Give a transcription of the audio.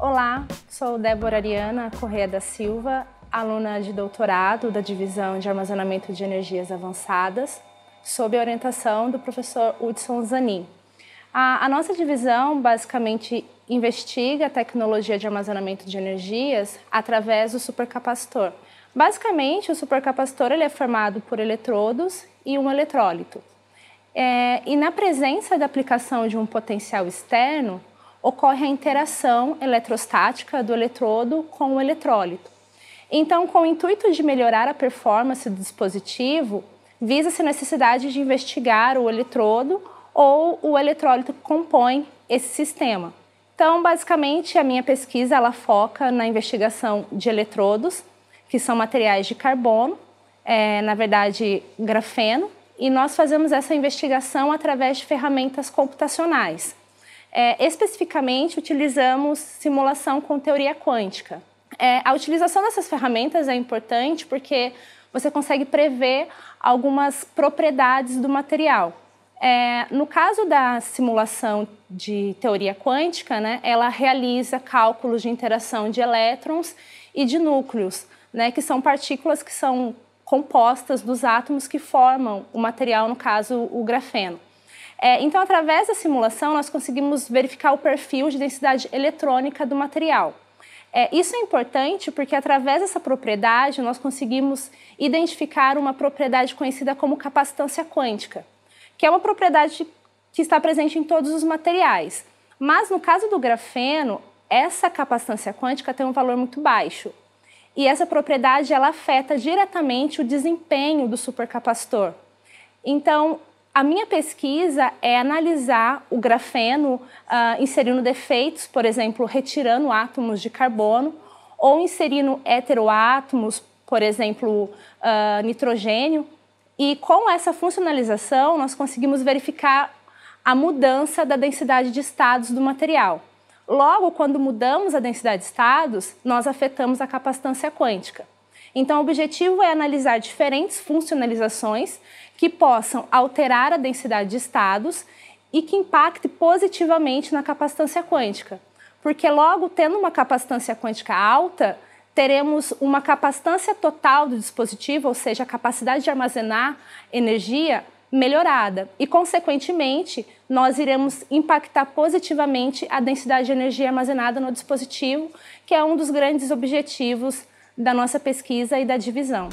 Olá, sou Débora Ariana Correia da Silva, aluna de doutorado da Divisão de Armazenamento de Energias Avançadas, sob a orientação do professor Hudson Zanin. A, a nossa divisão basicamente investiga a tecnologia de armazenamento de energias através do supercapacitor. Basicamente, o supercapacitor ele é formado por eletrodos e um eletrólito. É, e na presença da aplicação de um potencial externo, ocorre a interação eletrostática do eletrodo com o eletrólito. Então, com o intuito de melhorar a performance do dispositivo, visa-se a necessidade de investigar o eletrodo ou o eletrólito que compõe esse sistema. Então, basicamente, a minha pesquisa ela foca na investigação de eletrodos, que são materiais de carbono, é, na verdade, grafeno, e nós fazemos essa investigação através de ferramentas computacionais. É, especificamente, utilizamos simulação com teoria quântica. É, a utilização dessas ferramentas é importante porque você consegue prever algumas propriedades do material. É, no caso da simulação de teoria quântica, né, ela realiza cálculos de interação de elétrons e de núcleos, né, que são partículas que são compostas dos átomos que formam o material, no caso o grafeno. É, então, através da simulação, nós conseguimos verificar o perfil de densidade eletrônica do material. É, isso é importante porque, através dessa propriedade, nós conseguimos identificar uma propriedade conhecida como capacitância quântica, que é uma propriedade que está presente em todos os materiais. Mas, no caso do grafeno, essa capacitância quântica tem um valor muito baixo. E essa propriedade ela afeta diretamente o desempenho do supercapacitor. Então, a minha pesquisa é analisar o grafeno uh, inserindo defeitos, por exemplo, retirando átomos de carbono, ou inserindo heteroátomos, por exemplo, uh, nitrogênio. E com essa funcionalização, nós conseguimos verificar a mudança da densidade de estados do material. Logo, quando mudamos a densidade de estados, nós afetamos a capacitância quântica. Então, o objetivo é analisar diferentes funcionalizações que possam alterar a densidade de estados e que impacte positivamente na capacitância quântica. Porque logo tendo uma capacitância quântica alta, teremos uma capacitância total do dispositivo, ou seja, a capacidade de armazenar energia melhorada e, consequentemente, nós iremos impactar positivamente a densidade de energia armazenada no dispositivo, que é um dos grandes objetivos da nossa pesquisa e da divisão.